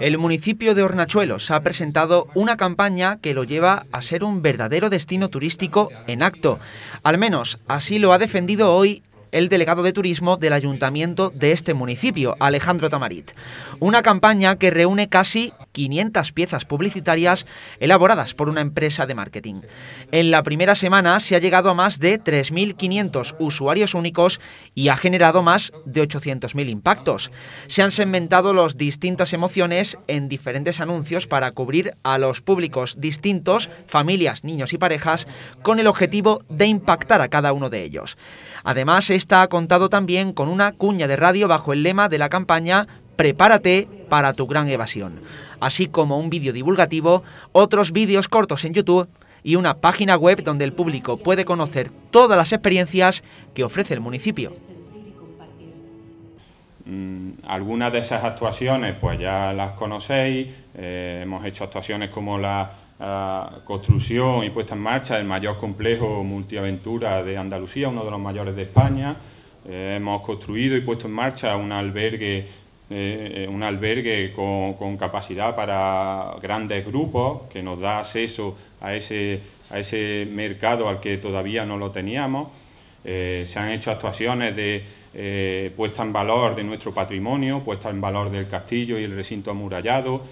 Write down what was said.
El municipio de Hornachuelos ha presentado una campaña que lo lleva a ser un verdadero destino turístico en acto. Al menos así lo ha defendido hoy el delegado de turismo del ayuntamiento de este municipio, Alejandro Tamarit. Una campaña que reúne casi 500 piezas publicitarias elaboradas por una empresa de marketing. En la primera semana se ha llegado a más de 3.500 usuarios únicos y ha generado más de 800.000 impactos. Se han segmentado las distintas emociones en diferentes anuncios para cubrir a los públicos distintos, familias, niños y parejas, con el objetivo de impactar a cada uno de ellos. Además, esta ha contado también con una cuña de radio bajo el lema de la campaña Prepárate para tu gran evasión, así como un vídeo divulgativo, otros vídeos cortos en YouTube y una página web donde el público puede conocer todas las experiencias que ofrece el municipio. Mm, algunas de esas actuaciones pues ya las conocéis, eh, hemos hecho actuaciones como la construcción y puesta en marcha del mayor complejo multiaventura de Andalucía, uno de los mayores de España. Eh, hemos construido y puesto en marcha un albergue, eh, un albergue con, capacidad para grandes grupos que nos da acceso a ese, a ese mercado al que todavía no lo teníamos. Eh, se han hecho actuaciones de puesta en valor de nuestro patrimonio, puesta en valor del castillo y el recinto amurallado.